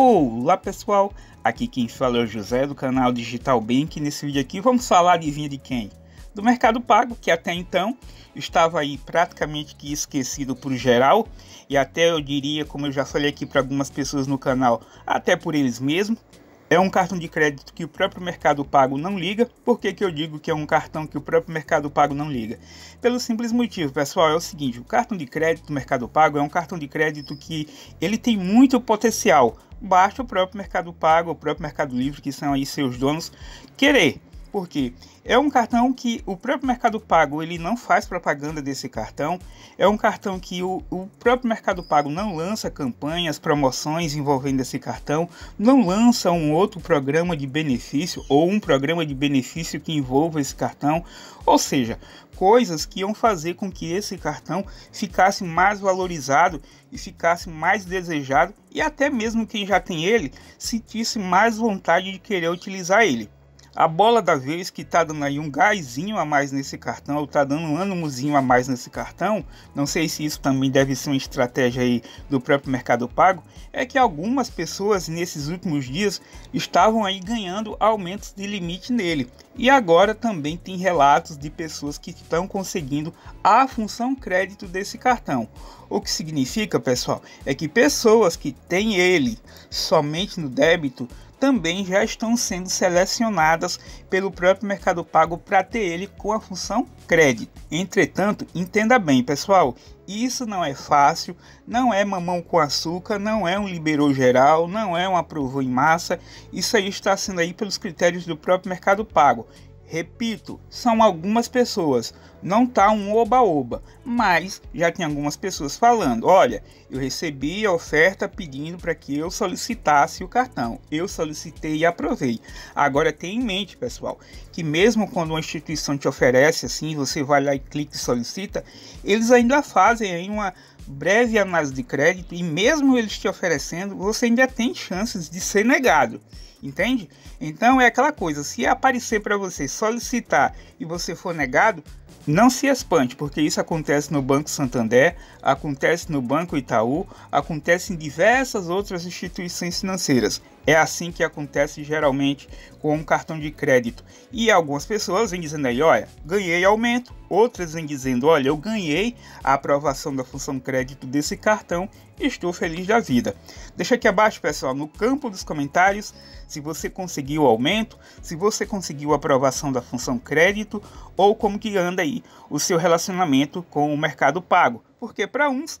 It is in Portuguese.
Olá pessoal, aqui quem fala é o José do canal Digital Bank. Nesse vídeo aqui vamos falar de vinha de quem? Do Mercado Pago, que até então estava aí praticamente que esquecido por geral e até eu diria, como eu já falei aqui para algumas pessoas no canal, até por eles mesmos. É um cartão de crédito que o próprio mercado pago não liga. Por que, que eu digo que é um cartão que o próprio mercado pago não liga? Pelo simples motivo, pessoal, é o seguinte: o cartão de crédito do mercado pago é um cartão de crédito que ele tem muito potencial. Basta o próprio mercado pago, o próprio mercado livre, que são aí seus donos, querer porque é um cartão que o próprio Mercado Pago ele não faz propaganda desse cartão, é um cartão que o, o próprio Mercado Pago não lança campanhas, promoções envolvendo esse cartão, não lança um outro programa de benefício ou um programa de benefício que envolva esse cartão, ou seja, coisas que iam fazer com que esse cartão ficasse mais valorizado e ficasse mais desejado e até mesmo quem já tem ele sentisse mais vontade de querer utilizar ele. A bola da vez que tá dando aí um gásinho a mais nesse cartão, ou tá dando um ânimozinho a mais nesse cartão, não sei se isso também deve ser uma estratégia aí do próprio Mercado Pago, é que algumas pessoas nesses últimos dias estavam aí ganhando aumentos de limite nele. E agora também tem relatos de pessoas que estão conseguindo a função crédito desse cartão. O que significa, pessoal, é que pessoas que têm ele somente no débito também já estão sendo selecionadas pelo próprio Mercado Pago para ter ele com a função crédito. Entretanto, entenda bem, pessoal, isso não é fácil, não é mamão com açúcar, não é um liberou geral, não é um aprovou em massa. Isso aí está sendo aí pelos critérios do próprio Mercado Pago. Repito, são algumas pessoas, não tá um oba-oba, mas já tem algumas pessoas falando: olha, eu recebi a oferta pedindo para que eu solicitasse o cartão, eu solicitei e aprovei. Agora tenha em mente, pessoal, que mesmo quando uma instituição te oferece assim, você vai lá e clica e solicita, eles ainda fazem aí uma breve análise de crédito e mesmo eles te oferecendo, você ainda tem chances de ser negado entende? Então é aquela coisa, se aparecer para você solicitar e você for negado, não se espante, porque isso acontece no Banco Santander, acontece no Banco Itaú, acontece em diversas outras instituições financeiras. É assim que acontece geralmente com um cartão de crédito. E algumas pessoas vêm dizendo aí, olha, ganhei aumento. Outras vêm dizendo, olha, eu ganhei a aprovação da função crédito desse cartão estou feliz da vida. Deixa aqui abaixo, pessoal, no campo dos comentários, se você conseguiu o aumento, se você conseguiu a aprovação da função crédito ou como que anda aí o seu relacionamento com o mercado pago. Porque para uns